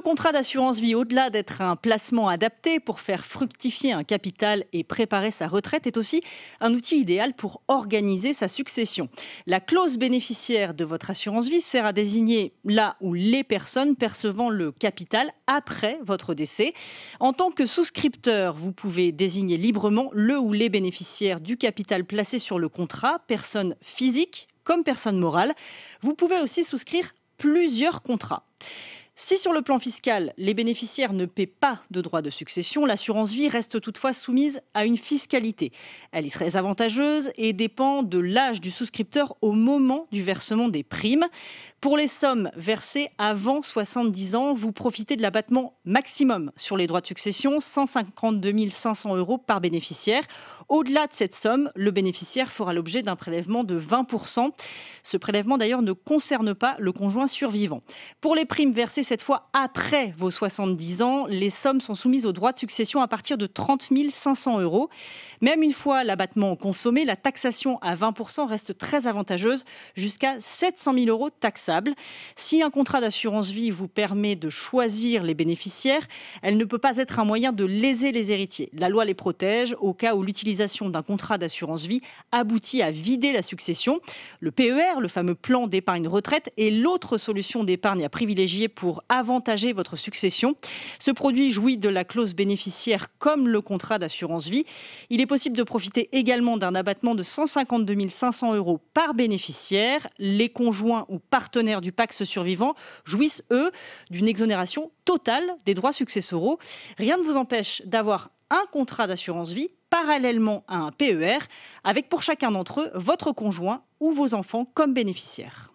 Le contrat d'assurance vie, au-delà d'être un placement adapté pour faire fructifier un capital et préparer sa retraite, est aussi un outil idéal pour organiser sa succession. La clause bénéficiaire de votre assurance vie sert à désigner là ou les personnes percevant le capital après votre décès. En tant que souscripteur, vous pouvez désigner librement le ou les bénéficiaires du capital placé sur le contrat, personne physique comme personne morale. Vous pouvez aussi souscrire plusieurs contrats. Si sur le plan fiscal, les bénéficiaires ne paient pas de droits de succession, l'assurance vie reste toutefois soumise à une fiscalité. Elle est très avantageuse et dépend de l'âge du souscripteur au moment du versement des primes. Pour les sommes versées avant 70 ans, vous profitez de l'abattement maximum sur les droits de succession, 152 500 euros par bénéficiaire. Au-delà de cette somme, le bénéficiaire fera l'objet d'un prélèvement de 20 Ce prélèvement d'ailleurs ne concerne pas le conjoint survivant. Pour les primes versées cette fois après vos 70 ans. Les sommes sont soumises au droit de succession à partir de 30 500 euros. Même une fois l'abattement consommé, la taxation à 20% reste très avantageuse, jusqu'à 700 000 euros taxables. Si un contrat d'assurance vie vous permet de choisir les bénéficiaires, elle ne peut pas être un moyen de léser les héritiers. La loi les protège au cas où l'utilisation d'un contrat d'assurance vie aboutit à vider la succession. Le PER, le fameux plan d'épargne retraite, est l'autre solution d'épargne à privilégier pour avantager votre succession. Ce produit jouit de la clause bénéficiaire comme le contrat d'assurance vie. Il est possible de profiter également d'un abattement de 152 500 euros par bénéficiaire. Les conjoints ou partenaires du pacs survivant jouissent, eux, d'une exonération totale des droits successoraux. Rien ne vous empêche d'avoir un contrat d'assurance vie parallèlement à un PER, avec pour chacun d'entre eux votre conjoint ou vos enfants comme bénéficiaires.